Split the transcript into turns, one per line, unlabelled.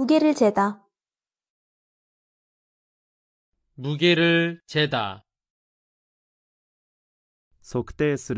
무게를 재다.
무게를
재다. 測定する